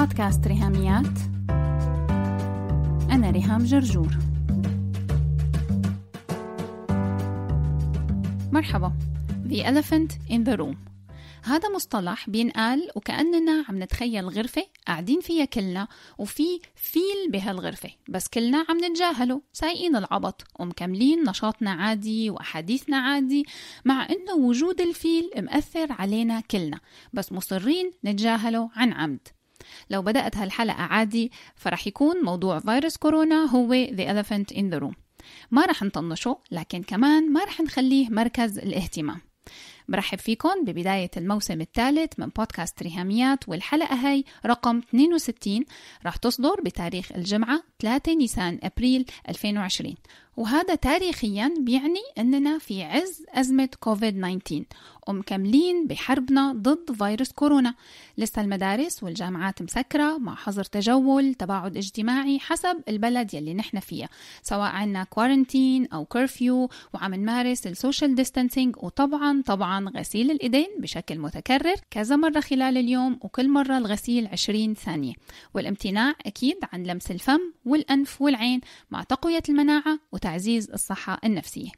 بودكاست ريهاميات أنا ريهام جرجور مرحبا The Elephant in the Room هذا مصطلح بينقال وكأننا عم نتخيل غرفة قاعدين فيها كلنا وفي فيل بهالغرفة بس كلنا عم نتجاهله سايقين العبط ومكملين نشاطنا عادي وأحاديثنا عادي مع إنه وجود الفيل مأثر علينا كلنا بس مصرين نتجاهله عن عمد لو بدأت هالحلقة عادي فرح يكون موضوع فيروس كورونا هو The Elephant in the Room ما رح نطنشه لكن كمان ما رح نخليه مركز الاهتمام برحب فيكم ببداية الموسم الثالث من بودكاست ريهاميات والحلقة هاي رقم 62 رح تصدر بتاريخ الجمعة 3 نيسان أبريل 2020 وهذا تاريخيا بيعني أننا في عز أزمة كوفيد 19 ومكملين بحربنا ضد فيروس كورونا لسه المدارس والجامعات مسكرة مع حظر تجول تباعد اجتماعي حسب البلد يلي نحن فيها سواء عنا كوارنتين أو كرفيو وعم نمارس السوشيال ديستانسينج وطبعا طبعا غسيل الإيدين بشكل متكرر كذا مرة خلال اليوم وكل مرة الغسيل 20 ثانية والامتناع أكيد عن لمس الفم والأنف والعين مع تقوية المناعة وتعليم وتعزيز الصحة النفسية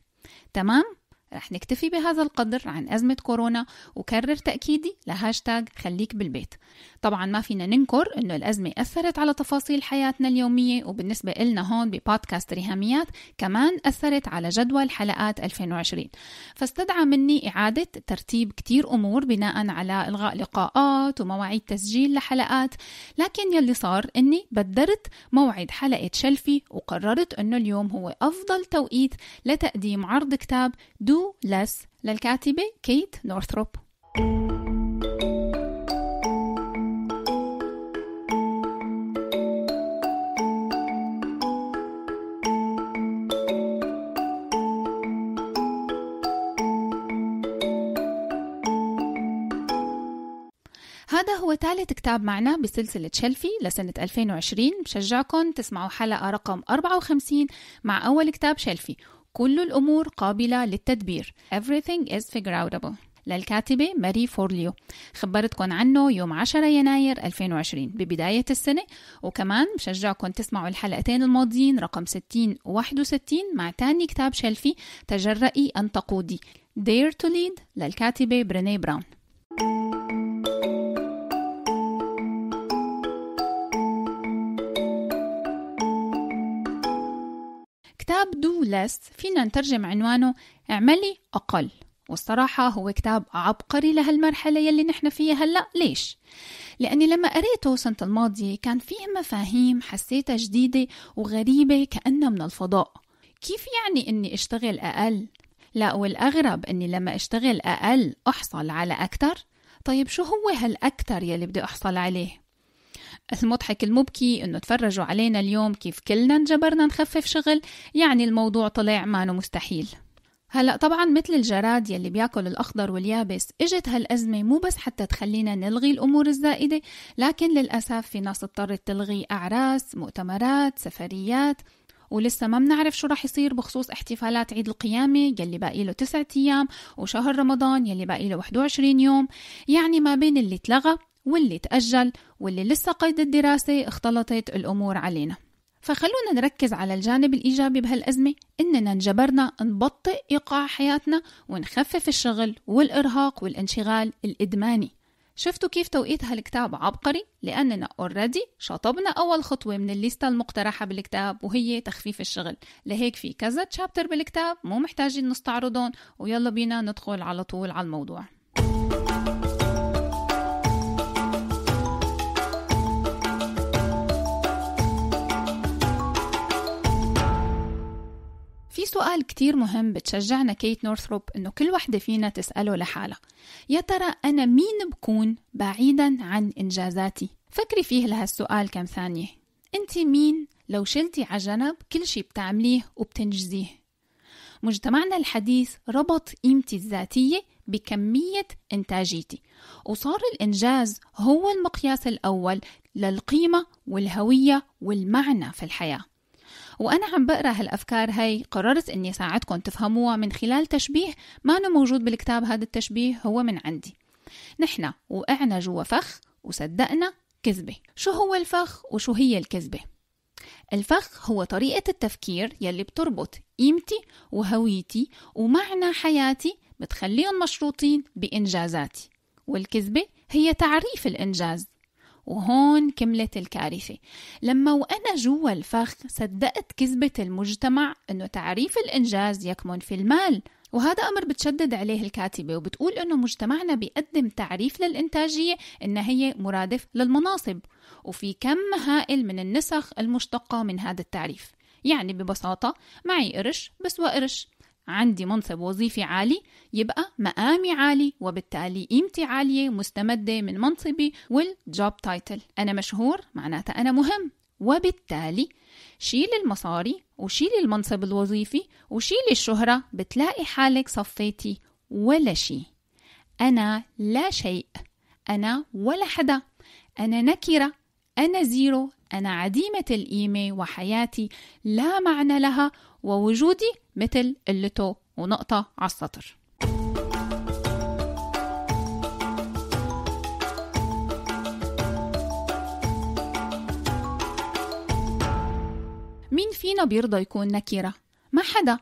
تمام؟ رح نكتفي بهذا القدر عن أزمة كورونا وكرر تأكيدي لهاشتاج خليك بالبيت طبعا ما فينا ننكر أنه الأزمة أثرت على تفاصيل حياتنا اليومية وبالنسبة إلنا هون ببودكاست ريهاميات كمان أثرت على جدول حلقات 2020 فاستدعى مني إعادة ترتيب كتير أمور بناء على إلغاء لقاءات ومواعيد تسجيل لحلقات لكن يلي صار أني بدرت موعد حلقة شلفي وقررت أنه اليوم هو أفضل توقيت لتقديم عرض كتاب دو لس للكاتبة كيت نورثروب هذا هو ثالث كتاب معنا بسلسلة شلفي لسنة 2020 بشجعكم تسمعوا حلقة رقم 54 مع أول كتاب شلفي كل الأمور قابلة للتدبير Everything is figureoutable للكاتبة ماري فورليو خبرتكم عنه يوم 10 يناير 2020 ببداية السنة وكمان مشجعكم تسمعوا الحلقتين الماضيين رقم 60 و 61 مع تاني كتاب شيلفي تجرئي أن تقودي Dare to Lead للكاتبة بريني براون do less فينا نترجم عنوانه اعملي أقل والصراحة هو كتاب عبقري لهالمرحلة يلي نحن فيها هلأ ليش؟ لأني لما قريته سنة الماضية كان فيه مفاهيم حسيتها جديدة وغريبة كأنها من الفضاء كيف يعني أني أشتغل أقل؟ لا والأغرب أني لما أشتغل أقل أحصل على أكثر؟ طيب شو هو هالأكثر يلي بدي أحصل عليه؟ المضحك المبكي انه تفرجوا علينا اليوم كيف كلنا انجبرنا نخفف شغل يعني الموضوع طلع مانو مستحيل هلا طبعا مثل الجراد يلي بياكل الاخضر واليابس اجت هالازمه مو بس حتى تخلينا نلغي الامور الزائده لكن للاسف في ناس اضطرت تلغي اعراس مؤتمرات سفريات ولسه ما بنعرف شو رح يصير بخصوص احتفالات عيد القيامة يلي باقي له 9 أيام وشهر رمضان يلي باقي له 21 يوم يعني ما بين اللي تلغى واللي تأجل واللي لسه قيد الدراسة اختلطت الأمور علينا فخلونا نركز على الجانب الإيجابي بهالأزمة إننا انجبرنا نبطئ إيقاع حياتنا ونخفف الشغل والإرهاق والانشغال الإدماني شفتوا كيف توقيت هالكتاب عبقري لأننا اوريدي شطبنا أول خطوة من الليستة المقترحة بالكتاب وهي تخفيف الشغل لهيك في كذا تشابتر بالكتاب مو محتاجين نستعرضهم ويلا بينا ندخل على طول على الموضوع سؤال كتير مهم بتشجعنا كيت نورثروب إنه كل وحدة فينا تسأله لحالها يا ترى أنا مين بكون بعيدا عن إنجازاتي؟ فكري فيه لهالسؤال كم ثانية أنت مين لو شلتي عجنب كل شي بتعمليه وبتنجزيه مجتمعنا الحديث ربط قيمتي الذاتية بكمية إنتاجيتي وصار الإنجاز هو المقياس الأول للقيمة والهوية والمعنى في الحياة وأنا عم بقرأ هالأفكار هاي قررت أني ساعدكم تفهموها من خلال تشبيه ما أنه موجود بالكتاب هذا التشبيه هو من عندي نحن وقعنا جوا فخ وصدقنا كذبة شو هو الفخ وشو هي الكذبة؟ الفخ هو طريقة التفكير يلي بتربط قيمتي وهويتي ومعنى حياتي بتخليهم مشروطين بإنجازاتي والكذبة هي تعريف الإنجاز وهون كملت الكارثة لما وأنا جوا الفخ صدقت كذبة المجتمع أنه تعريف الإنجاز يكمن في المال وهذا أمر بتشدد عليه الكاتبة وبتقول أنه مجتمعنا بيقدم تعريف للإنتاجية أنها هي مرادف للمناصب وفي كم هائل من النسخ المشتقة من هذا التعريف يعني ببساطة معي قرش بسوى قرش عندي منصب وظيفي عالي يبقى مقامي عالي وبالتالي قيمتي عالية مستمدة من منصبي والجوب تايتل أنا مشهور معناتها أنا مهم وبالتالي شيل المصاري وشيل المنصب الوظيفي وشيل الشهرة بتلاقي حالك صفيتي ولا شيء أنا لا شيء أنا ولا حدا أنا نكرة أنا زيرو أنا عديمة القيمة وحياتي لا معنى لها ووجودي مثل قلته ونقطة على السطر مين فينا بيرضى يكون نكرة؟ ما حدا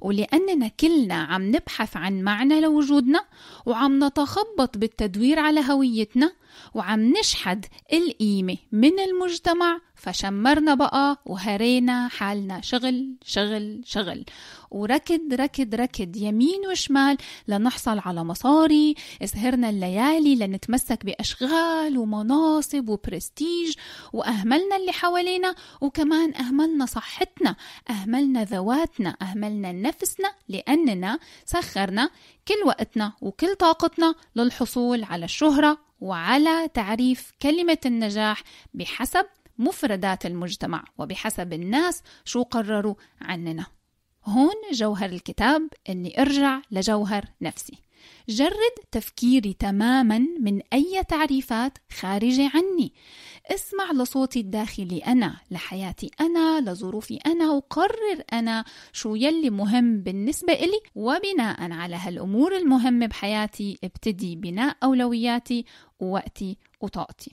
ولأننا كلنا عم نبحث عن معنى لوجودنا وعم نتخبط بالتدوير على هويتنا وعم نشحد القيمة من المجتمع فشمرنا بقى وهرينا حالنا شغل شغل شغل وركد ركد ركد يمين وشمال لنحصل على مصاري سهرنا الليالي لنتمسك بأشغال ومناصب وبرستيج وأهملنا اللي حوالينا وكمان أهملنا صحتنا أهملنا ذواتنا أهملنا نفسنا لأننا سخرنا كل وقتنا وكل طاقتنا للحصول على الشهرة وعلى تعريف كلمة النجاح بحسب مفردات المجتمع وبحسب الناس شو قرروا عننا هون جوهر الكتاب اني ارجع لجوهر نفسي جرد تفكيري تماما من أي تعريفات خارجة عني اسمع لصوتي الداخلي أنا لحياتي أنا لظروفي أنا وقرر أنا شو يلي مهم بالنسبة إلي وبناء على هالأمور المهمة بحياتي ابتدي بناء أولوياتي ووقتي وطاقتي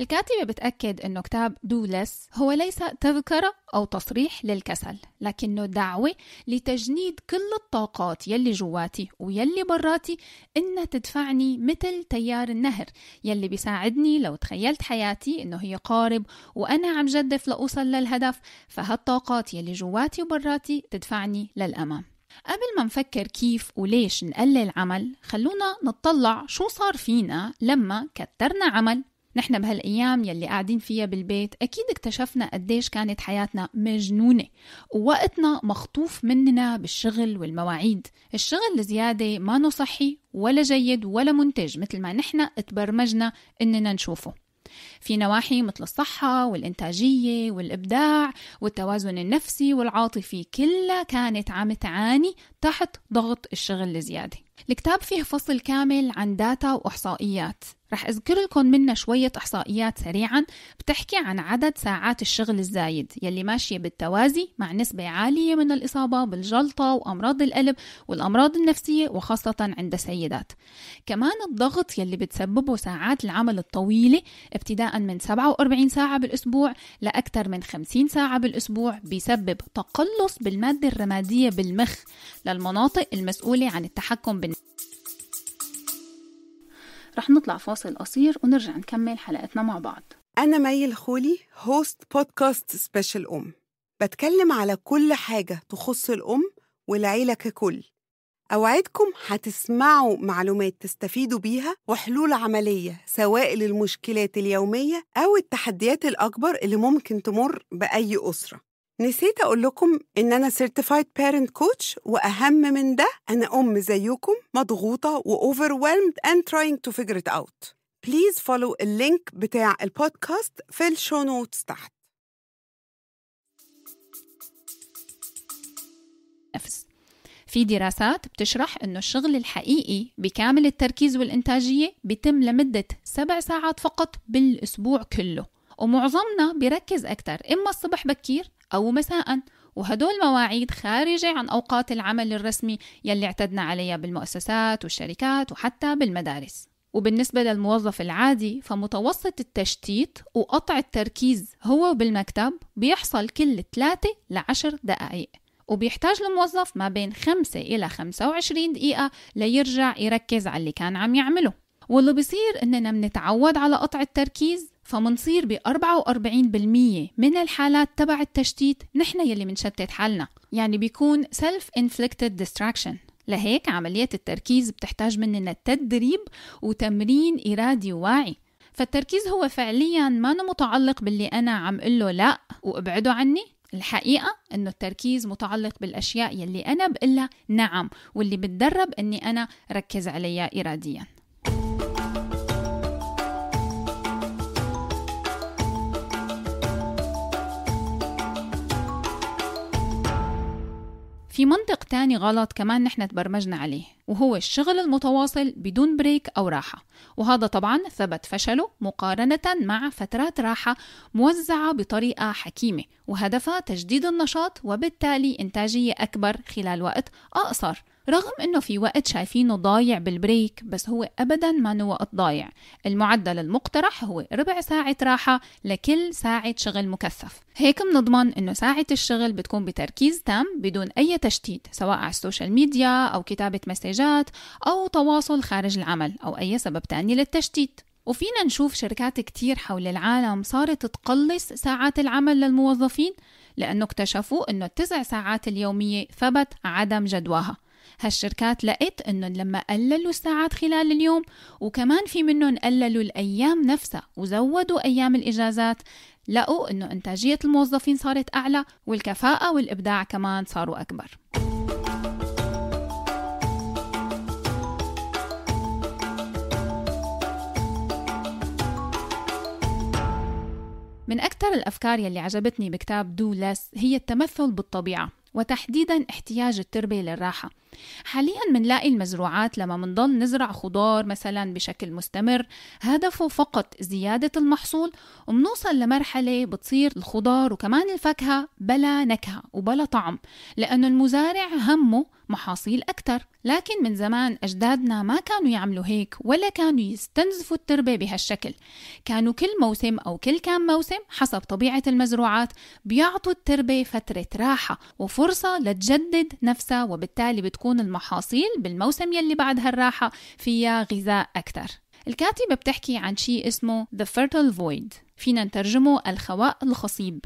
الكاتبة بتأكد أنه كتاب Do Less هو ليس تذكرة أو تصريح للكسل لكنه دعوة لتجنيد كل الطاقات يلي جواتي ويلي براتي إنها تدفعني مثل تيار النهر يلي بيساعدني لو تخيلت حياتي إنه هي قارب وأنا عم جدف لأوصل للهدف فهالطاقات يلي جواتي وبراتي تدفعني للأمام قبل ما نفكر كيف وليش نقلل عمل خلونا نطلع شو صار فينا لما كترنا عمل نحن بهالايام يلي قاعدين فيها بالبيت اكيد اكتشفنا قديش كانت حياتنا مجنونه ووقتنا مخطوف مننا بالشغل والمواعيد الشغل الزياده ما صحي ولا جيد ولا منتج مثل ما نحن تبرمجنا اننا نشوفه في نواحي مثل الصحة والإنتاجية والإبداع والتوازن النفسي والعاطفي كلها كانت عم تعاني تحت ضغط الشغل الزيادة الكتاب فيه فصل كامل عن داتا وإحصائيات رح أذكر لكم منها شوية إحصائيات سريعا بتحكي عن عدد ساعات الشغل الزايد يلي ماشية بالتوازي مع نسبة عالية من الإصابة بالجلطة وأمراض القلب والأمراض النفسية وخاصة عند السيدات كمان الضغط يلي بتسببه ساعات العمل الطويلة ابتداء من 47 ساعة بالأسبوع لأكثر من 50 ساعة بالأسبوع بيسبب تقلص بالمادة الرمادية بالمخ للمناطق المسؤولة عن التحكم بن... رح نطلع فاصل قصير ونرجع نكمل حلقتنا مع بعض أنا مي الخولي هوست بودكاست سبيشال أم بتكلم على كل حاجة تخص الأم والعيلة ككل أوعدكم هتسمعوا معلومات تستفيدوا بيها وحلول عملية سواء للمشكلات اليومية أو التحديات الأكبر اللي ممكن تمر بأي أسرة نسيت أقول لكم إن أنا سيرتيفايد بيرنت كوتش وأهم من ده أنا أم زيكم مضغوطة وأوفرويلمد أند تراينج تو فيجر إت أوت بليز فولو اللينك بتاع البودكاست في الشو نوتس تحت نفس في دراسات بتشرح أنه الشغل الحقيقي بكامل التركيز والإنتاجية بيتم لمدة سبع ساعات فقط بالأسبوع كله ومعظمنا بيركز أكتر إما الصبح بكير أو مساءً وهدول مواعيد خارجة عن أوقات العمل الرسمي يلي اعتدنا عليها بالمؤسسات والشركات وحتى بالمدارس وبالنسبة للموظف العادي فمتوسط التشتيت وقطع التركيز هو بالمكتب بيحصل كل 3 ل 10 دقائق وبيحتاج الموظف ما بين 5 إلى 25 دقيقة ليرجع يركز على اللي كان عم يعمله واللي بصير إننا بنتعود على قطع التركيز فمنصير ب 44% من الحالات تبع التشتيت نحن يلي منشتت حالنا يعني بيكون سيلف inflicted distraction لهيك عملية التركيز بتحتاج مننا تدريب وتمرين إرادي واعي فالتركيز هو فعليا ما متعلق باللي أنا عم قله لا وابعده عني الحقيقة إنه التركيز متعلق بالأشياء يلي أنا بقلها نعم واللي بتدرب إني أنا ركز عليها إرادياً في منطق تاني غلط كمان نحن تبرمجنا عليه وهو الشغل المتواصل بدون بريك أو راحة وهذا طبعا ثبت فشله مقارنة مع فترات راحة موزعة بطريقة حكيمة وهدفها تجديد النشاط وبالتالي إنتاجية أكبر خلال وقت أقصر رغم انه في وقت شايفينه ضايع بالبريك بس هو ابدا ما وقت ضايع المعدل المقترح هو ربع ساعة راحة لكل ساعة شغل مكثف هيك بنضمن انه ساعة الشغل بتكون بتركيز تام بدون اي تشتيت سواء على السوشيال ميديا او كتابة مسج المنتجات أو تواصل خارج العمل أو أي سبب تاني للتشتيت وفينا نشوف شركات كتير حول العالم صارت تقلص ساعات العمل للموظفين لأنه اكتشفوا أنه التسع ساعات اليومية ثبت عدم جدواها هالشركات لقيت أنه لما قللوا الساعات خلال اليوم وكمان في منهم قللوا الأيام نفسها وزودوا أيام الإجازات لقوا أنه إنتاجية الموظفين صارت أعلى والكفاءة والإبداع كمان صاروا أكبر من أكثر الأفكار يلي عجبتني بكتاب دو لس هي التمثل بالطبيعة وتحديدا احتياج التربة للراحة حاليا منلاقي المزروعات لما منضل نزرع خضار مثلا بشكل مستمر هدفه فقط زيادة المحصول ومنوصل لمرحلة بتصير الخضار وكمان الفاكهة بلا نكهة وبلا طعم لأنه المزارع همه محاصيل أكثر لكن من زمان أجدادنا ما كانوا يعملوا هيك ولا كانوا يستنزفوا التربة بهالشكل كانوا كل موسم أو كل كام موسم حسب طبيعة المزروعات بيعطوا التربة فترة راحة وفرصة لتجدد نفسها وبالتالي بتكون تكون المحاصيل بالموسم يلي بعدها الراحة فيها غذاء أكثر الكاتبة بتحكي عن شيء اسمه The Fertile Void فينا نترجمه الخواء الخصيب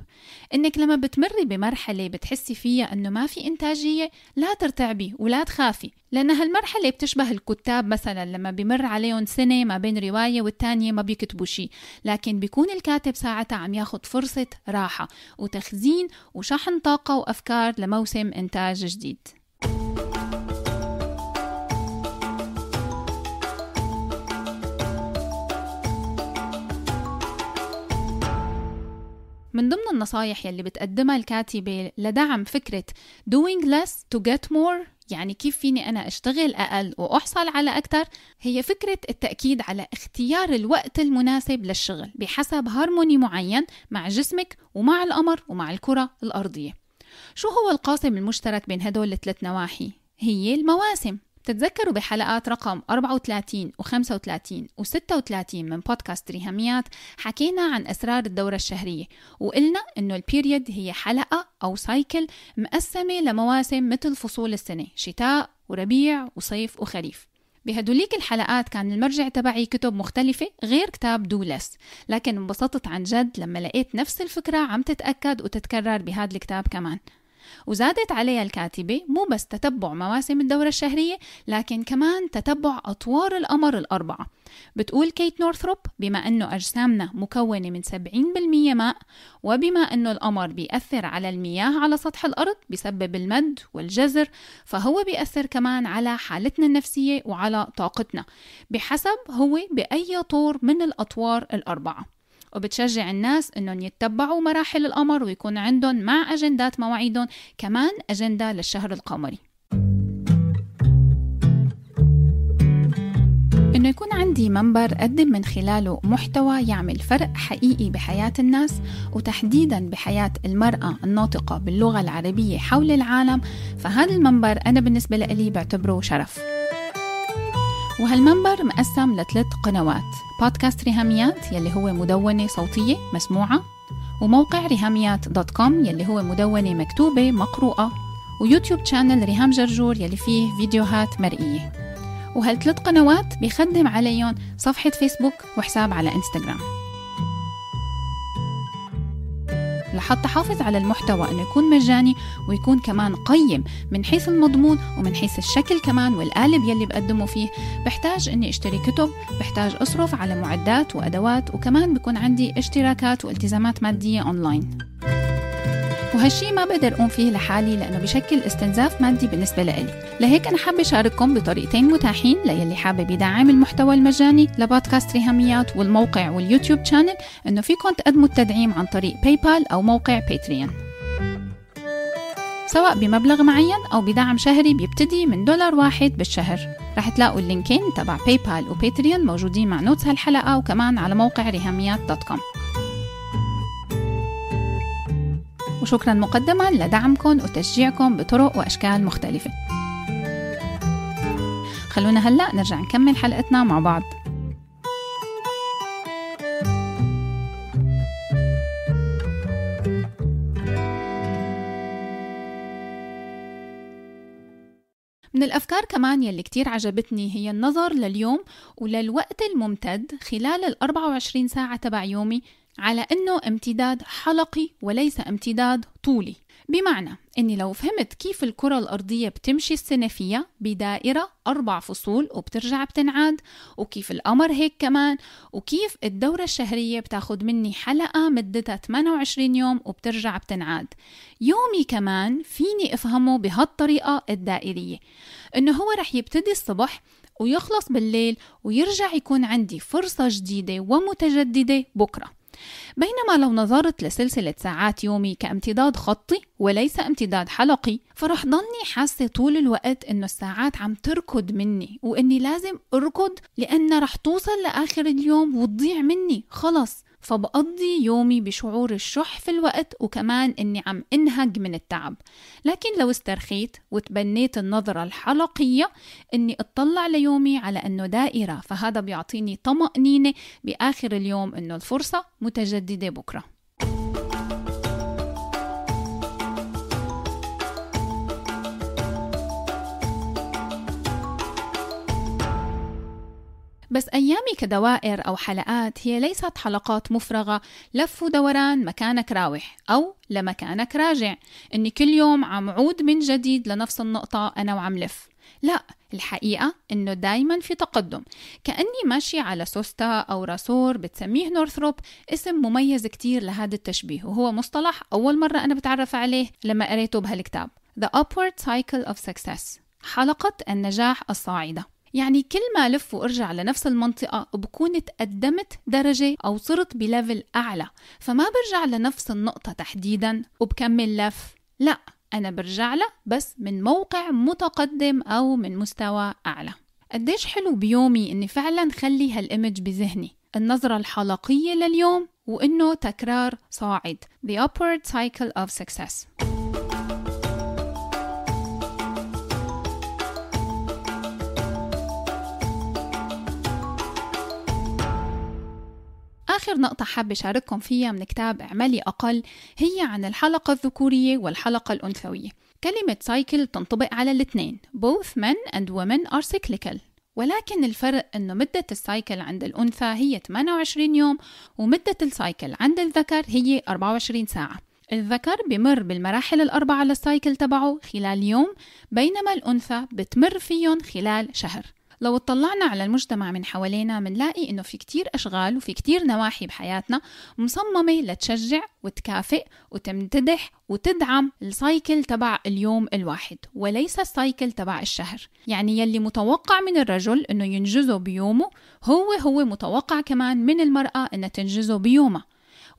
إنك لما بتمري بمرحلة بتحسي فيها إنه ما في إنتاجية لا ترتعبي ولا تخافي لأن هالمرحلة بتشبه الكتاب مثلا لما بمر عليهم سنة ما بين رواية والتانية ما بيكتبوا شيء لكن بيكون الكاتب ساعتها عم ياخد فرصة راحة وتخزين وشحن طاقة وأفكار لموسم إنتاج جديد من ضمن النصايح يلي بتقدمها الكاتبة لدعم فكرة doing less to get more يعني كيف فيني أنا أشتغل أقل وأحصل على أكثر هي فكرة التأكيد على اختيار الوقت المناسب للشغل بحسب هارموني معين مع جسمك ومع القمر ومع الكرة الأرضية شو هو القاسم المشترك بين هدول الثلاث نواحي؟ هي المواسم بتتذكروا بحلقات رقم 34 و35 و36 من بودكاست ريهاميات حكينا عن أسرار الدورة الشهرية وقلنا إنه البيريد هي حلقة أو سايكل مقسمة لمواسم مثل فصول السنة شتاء وربيع وصيف وخريف بهدوليك الحلقات كان المرجع تبعي كتب مختلفة غير كتاب دولس لكن انبسطت عن جد لما لقيت نفس الفكرة عم تتأكد وتتكرر بهذا الكتاب كمان وزادت عليها الكاتبة مو بس تتبع مواسم الدورة الشهرية لكن كمان تتبع أطوار القمر الأربعة بتقول كيت نورثروب بما أنه أجسامنا مكونة من 70% ماء وبما أنه القمر بيأثر على المياه على سطح الأرض بسبب المد والجزر فهو بيأثر كمان على حالتنا النفسية وعلى طاقتنا بحسب هو بأي طور من الأطوار الأربعة وبتشجع الناس انهم يتبعوا مراحل القمر ويكون عندهم مع اجندات مواعيدهم كمان اجنده للشهر القمري إنه يكون عندي منبر أقدم من خلاله محتوى يعمل فرق حقيقي بحياة الناس وتحديدا بحياة المرأة الناطقة باللغة العربية حول العالم فهذا المنبر أنا بالنسبة لي بعتبره شرف وهالمنبر مقسم لثلاث قنوات بودكاست ريهاميات يلي هو مدونة صوتية مسموعة وموقع ريهاميات دوت كوم يلي هو مدونة مكتوبة مقروءة ويوتيوب شانل ريهام جرجور يلي فيه فيديوهات مرئية وهالثلاث قنوات بيخدم عليهم صفحة فيسبوك وحساب على انستغرام لحتى حافظ على المحتوى انه يكون مجاني ويكون كمان قيم من حيث المضمون ومن حيث الشكل كمان والقالب يلي بقدمه فيه بحتاج اني اشتري كتب بحتاج اصرف على معدات وادوات وكمان بكون عندي اشتراكات والتزامات ماديه اونلاين وهالشي ما بقدر قوم فيه لحالي لأنه بشكل استنزاف مادي بالنسبة لإلي لهيك أنا حابة شارككم بطريقتين متاحين للي حابب يدعم المحتوى المجاني لبودكاست ريهاميات والموقع واليوتيوب شانل أنه فيكم تقدموا التدعيم عن طريق باي بال أو موقع باتريون سواء بمبلغ معين أو بدعم شهري بيبتدي من دولار واحد بالشهر رح تلاقوا اللينكين تبع باي بال وباتريون موجودين مع نوتس هالحلقة وكمان على موقع ريهاميات دوت كوم وشكرا مقدما لدعمكم وتشجيعكم بطرق وأشكال مختلفة خلونا هلأ نرجع نكمل حلقتنا مع بعض من الأفكار كمان يلي كتير عجبتني هي النظر لليوم وللوقت الممتد خلال ال 24 ساعة تبع يومي على أنه امتداد حلقي وليس امتداد طولي بمعنى أني لو فهمت كيف الكرة الأرضية بتمشي السنة فيها بدائرة أربع فصول وبترجع بتنعاد وكيف القمر هيك كمان وكيف الدورة الشهرية بتاخد مني حلقة مدتها 28 يوم وبترجع بتنعاد يومي كمان فيني أفهمه بهالطريقة الدائرية أنه هو رح يبتدي الصبح ويخلص بالليل ويرجع يكون عندي فرصة جديدة ومتجددة بكره بينما لو نظرت لسلسلة ساعات يومي كامتداد خطي وليس امتداد حلقي فرح ضلني حاسة طول الوقت انه الساعات عم تركض مني واني لازم اركض لانها رح توصل لاخر اليوم وتضيع مني خلص فبقضي يومي بشعور الشح في الوقت وكمان إني عم انهج من التعب لكن لو استرخيت وتبنيت النظرة الحلقية إني أطلع ليومي على إنه دائرة فهذا بيعطيني طمأنينة بآخر اليوم إنه الفرصة متجددة بكرة بس أيامي كدوائر أو حلقات هي ليست حلقات مفرغة لف ودوران مكانك راوح أو لمكانك راجع إني كل يوم عم عود من جديد لنفس النقطة أنا وعم لف لا الحقيقة إنه دايما في تقدم كأني ماشي على سوستا أو راسور بتسميه نورثروب اسم مميز كتير لهذا التشبيه وهو مصطلح أول مرة أنا بتعرف عليه لما قريته بهالكتاب The Upward Cycle of Success حلقة النجاح الصاعدة يعني كل ما لف وارجع لنفس المنطقة بكون تقدمت درجة أو صرت بليفل أعلى فما برجع لنفس النقطة تحديدا وبكمل لف لا أنا برجع له بس من موقع متقدم أو من مستوى أعلى قديش حلو بيومي إني فعلا خلي هالإيمج بذهني النظرة الحلقية لليوم وإنه تكرار صاعد The Upward Cycle of Success آخر نقطة حابة شارككم فيها من كتاب اعملي أقل هي عن الحلقة الذكورية والحلقة الأنثوية كلمة سايكل تنطبق على الاثنين both men and women are cyclical ولكن الفرق أنه مدة السايكل عند الأنثى هي 28 يوم ومدة السايكل عند الذكر هي 24 ساعة الذكر بمر بالمراحل الأربعة للسايكل تبعه خلال يوم بينما الأنثى بتمر فيهم خلال شهر لو اطلعنا على المجتمع من حوالينا منلاقي إنه في كتير أشغال وفي كتير نواحي بحياتنا مصممة لتشجع وتكافئ وتمتدح وتدعم السايكل تبع اليوم الواحد وليس السايكل تبع الشهر يعني يلي متوقع من الرجل انه ينجزه بيومه هو هو متوقع كمان من المرأة انها تنجزه بيومها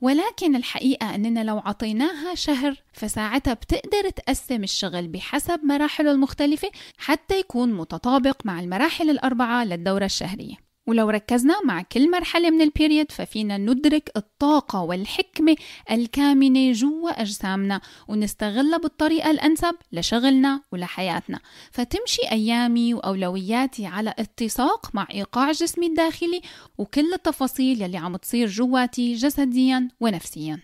ولكن الحقيقة أننا لو عطيناها شهر فساعتها بتقدر تقسم الشغل بحسب مراحله المختلفة حتى يكون متطابق مع المراحل الأربعة للدورة الشهرية ولو ركزنا مع كل مرحلة من البيريد ففينا ندرك الطاقة والحكمة الكامنة جوا أجسامنا ونستغلها بالطريقة الأنسب لشغلنا ولحياتنا فتمشي أيامي وأولوياتي على اتساق مع إيقاع جسمي الداخلي وكل التفاصيل يلي عم تصير جواتي جسديا ونفسيا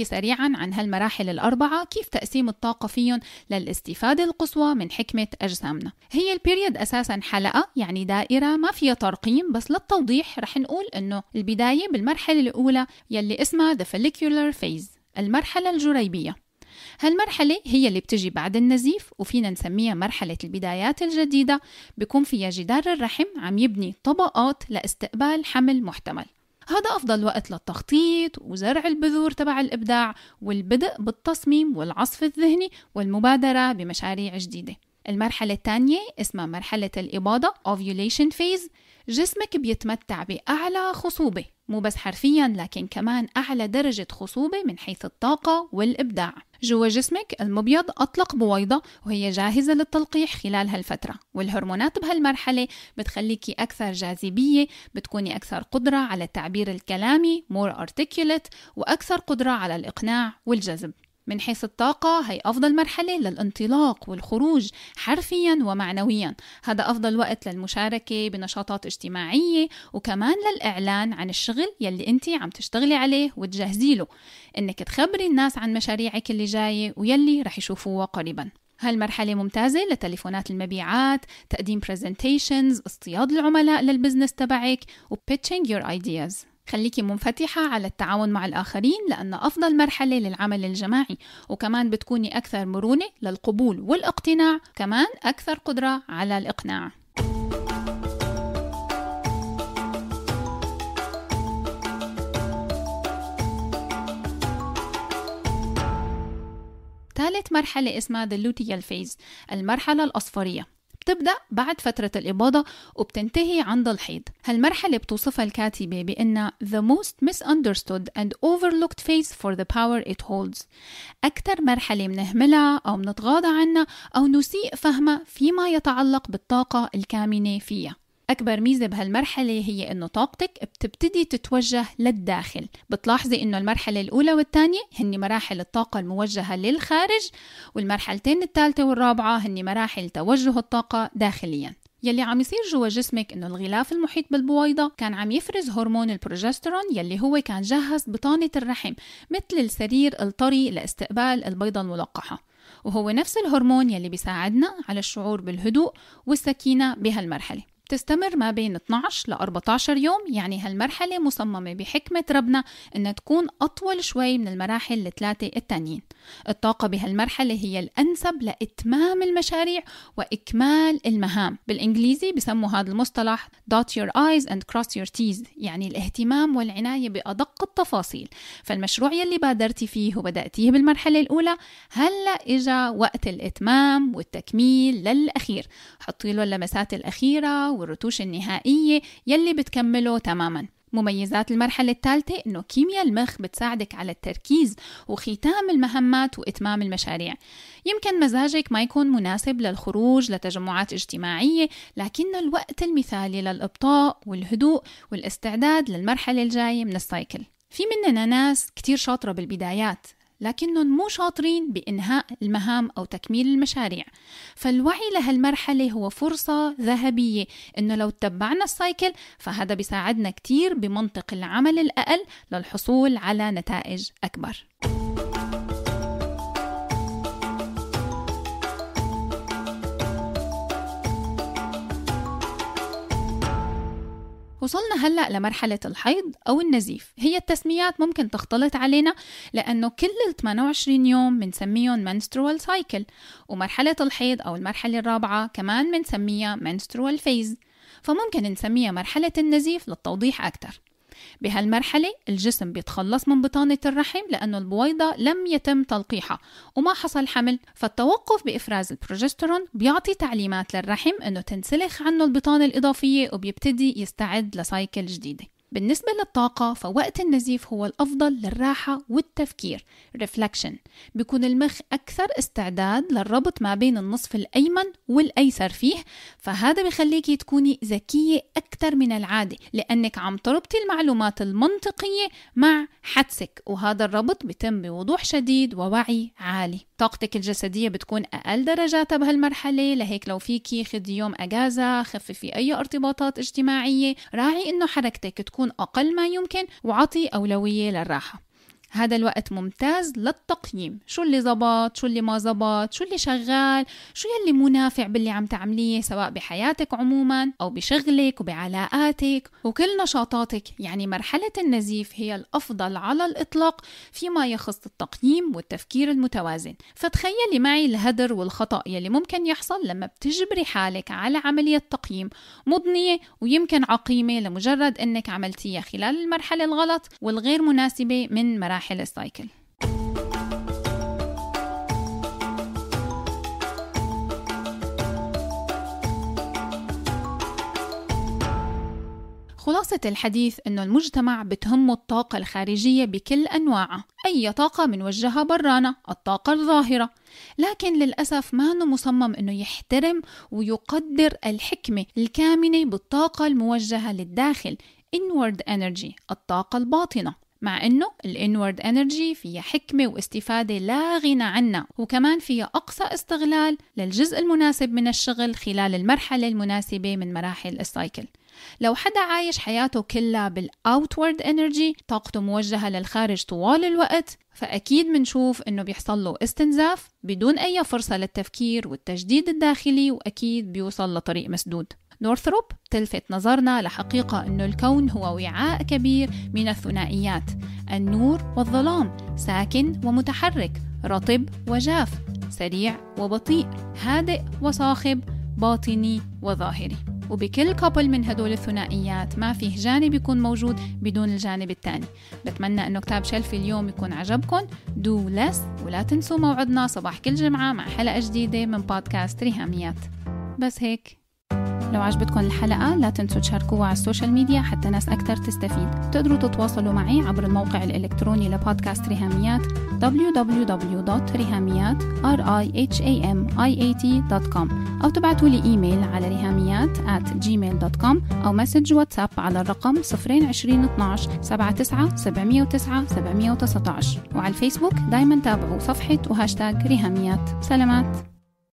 نحكي سريعا عن هالمراحل الأربعة كيف تقسيم الطاقة فيهم للاستفادة القصوى من حكمة أجسامنا هي البيريد أساسا حلقة يعني دائرة ما فيها ترقيم بس للتوضيح رح نقول أنه البداية بالمرحلة الأولى يلي اسمها The Follicular Phase المرحلة الجريبية هالمرحلة هي اللي بتجي بعد النزيف وفينا نسميها مرحلة البدايات الجديدة بكون فيها جدار الرحم عم يبني طبقات لاستقبال حمل محتمل هذا أفضل وقت للتخطيط وزرع البذور تبع الإبداع والبدء بالتصميم والعصف الذهني والمبادرة بمشاريع جديدة المرحلة الثانية اسمها مرحلة الإباضة ovulation phase جسمك بيتمتع بأعلى خصوبة مو بس حرفيا لكن كمان أعلى درجة خصوبة من حيث الطاقة والإبداع جوا جسمك المبيض أطلق بويضة وهي جاهزة للتلقيح خلال هالفترة والهرمونات بهالمرحلة بتخليكي أكثر جاذبية بتكوني أكثر قدرة على التعبير الكلامي more articulate وأكثر قدرة على الإقناع والجذب من حيث الطاقة هي أفضل مرحلة للانطلاق والخروج حرفيا ومعنويا هذا أفضل وقت للمشاركة بنشاطات اجتماعية وكمان للإعلان عن الشغل يلي أنت عم تشتغلي عليه وتجهزي له إنك تخبري الناس عن مشاريعك اللي جاية ويلي رح يشوفوها قريباً هالمرحلة ممتازة لتليفونات المبيعات، تقديم presentations، اصطياد العملاء للبزنس تبعك و pitching your ideas خليكي منفتحة على التعاون مع الآخرين لأن أفضل مرحلة للعمل الجماعي وكمان بتكوني أكثر مرونة للقبول والاقتناع كمان أكثر قدرة على الإقناع ثالث مرحلة اسمها The Luteal Phase المرحلة الأصفرية بتبدأ بعد فترة الإباضة وبتنتهي عند الحيض هالمرحلة بتوصفها الكاتبة بأنها the most misunderstood and overlooked phase for the power it holds أكثر مرحلة منهملها أو منتغاضى عنها أو نسيء فهمها فيما يتعلق بالطاقة الكامنة فيها أكبر ميزة بهالمرحلة هي إنه طاقتك بتبتدي تتوجه للداخل بتلاحظي إنه المرحلة الأولى والثانية هن مراحل الطاقة الموجهة للخارج والمرحلتين الثالثة والرابعة هن مراحل توجه الطاقة داخلياً يلي عم يصير جوا جسمك انه الغلاف المحيط بالبويضة كان عم يفرز هرمون البروجسترون يلي هو كان جهز بطانة الرحم مثل السرير الطري لاستقبال البيضة الملقحة وهو نفس الهرمون يلي بيساعدنا على الشعور بالهدوء والسكينة بهالمرحلة بتستمر ما بين 12 ل 14 يوم يعني هالمرحلة مصممة بحكمة ربنا إنها تكون أطول شوي من المراحل الثلاثة التانيين الطاقة بهالمرحلة هي الأنسب لإتمام المشاريع وإكمال المهام بالإنجليزي بسموا هذا المصطلح dot your eyes and cross your t's يعني الاهتمام والعناية بأدق التفاصيل فالمشروع يلي بادرتي فيه وبدأتيه بالمرحلة الأولى هلأ إجا وقت الإتمام والتكميل للأخير حطي له اللمسات الأخيرة والرتوش النهائية يلي بتكمله تماماً مميزات المرحلة الثالثة إنه كيمياء المخ بتساعدك على التركيز وختام المهمات وإتمام المشاريع يمكن مزاجك ما يكون مناسب للخروج لتجمعات اجتماعية لكنه الوقت المثالي للإبطاء والهدوء والاستعداد للمرحلة الجاية من السايكل في مننا ناس كتير شاطرة بالبدايات لكنهم مو شاطرين بإنهاء المهام أو تكميل المشاريع فالوعي لهالمرحلة هو فرصة ذهبية إنه لو اتبعنا السايكل فهذا بيساعدنا كتير بمنطق العمل الأقل للحصول على نتائج أكبر وصلنا هلأ لمرحلة الحيض أو النزيف هي التسميات ممكن تختلط علينا لأنه كل ال 28 يوم بنسميهم menstrual cycle ومرحلة الحيض أو المرحلة الرابعة كمان بنسميها menstrual phase فممكن نسميها مرحلة النزيف للتوضيح أكثر بهالمرحلة الجسم بيتخلص من بطانة الرحم لأنه البويضة لم يتم تلقيحها وما حصل حمل فالتوقف بإفراز البروجسترون بيعطي تعليمات للرحم أنه تنسلخ عنه البطانة الإضافية وبيبتدي يستعد لسايكل جديدة بالنسبة للطاقة فوقت النزيف هو الأفضل للراحة والتفكير reflection بيكون المخ أكثر استعداد للربط ما بين النصف الأيمن والأيسر فيه فهذا بخليك تكوني ذكية أكثر من العادة لأنك عم تربطي المعلومات المنطقية مع حدسك وهذا الربط بتم بوضوح شديد ووعي عالي طاقتك الجسدية بتكون أقل درجاتها بهالمرحلة لهيك لو فيكي خدي يوم أجازة خففي أي ارتباطات اجتماعية راعي إنه حركتك تكون تكون أقل ما يمكن وعطي أولوية للراحة هذا الوقت ممتاز للتقييم شو اللي زبط شو اللي ما زبط شو اللي شغال شو يلي منافع باللي عم تعمليه سواء بحياتك عموما أو بشغلك وبعلاقاتك وكل نشاطاتك يعني مرحلة النزيف هي الأفضل على الإطلاق فيما يخص التقييم والتفكير المتوازن فتخيلي معي الهدر والخطأ يلي ممكن يحصل لما بتجبري حالك على عملية تقييم مضنية ويمكن عقيمة لمجرد أنك عملتيها خلال المرحلة الغلط والغير مناسبة من مراحل مراحل السايكل خلاصة الحديث أنه المجتمع بتهمه الطاقة الخارجية بكل أنواعها أي طاقة وجهها برانا الطاقة الظاهرة لكن للأسف ما أنه مصمم أنه يحترم ويقدر الحكمة الكامنة بالطاقة الموجهة للداخل inward energy الطاقة الباطنة مع انه الانورد انرجي فيها حكمه واستفاده لا غنى عنها وكمان فيها اقصى استغلال للجزء المناسب من الشغل خلال المرحله المناسبه من مراحل السايكل لو حدا عايش حياته كلها بالاوتورد انرجي طاقته موجهه للخارج طوال الوقت فاكيد منشوف انه بيحصل له استنزاف بدون اي فرصه للتفكير والتجديد الداخلي واكيد بيوصل لطريق مسدود نورثروب تلفت نظرنا لحقيقة أن الكون هو وعاء كبير من الثنائيات النور والظلام ساكن ومتحرك رطب وجاف سريع وبطيء هادئ وصاخب باطني وظاهري وبكل كابل من هدول الثنائيات ما فيه جانب يكون موجود بدون الجانب الثاني بتمنى انه كتاب شلفي اليوم يكون عجبكم دو لس ولا تنسوا موعدنا صباح كل جمعة مع حلقة جديدة من بودكاست ريهاميات بس هيك لو عجبتكم الحلقة لا تنسوا تشاركوها على السوشيال ميديا حتى ناس أكثر تستفيد تقدروا تتواصلوا معي عبر الموقع الإلكتروني لبودكاست رهاميات www.rihamiat.com أو تبعتوا لي إيميل على رهاميات at gmail.com أو مسج واتساب على الرقم 02012 79 709 719 وعلى الفيسبوك دايما تابعوا صفحة وهاشتاج رهاميات سلامات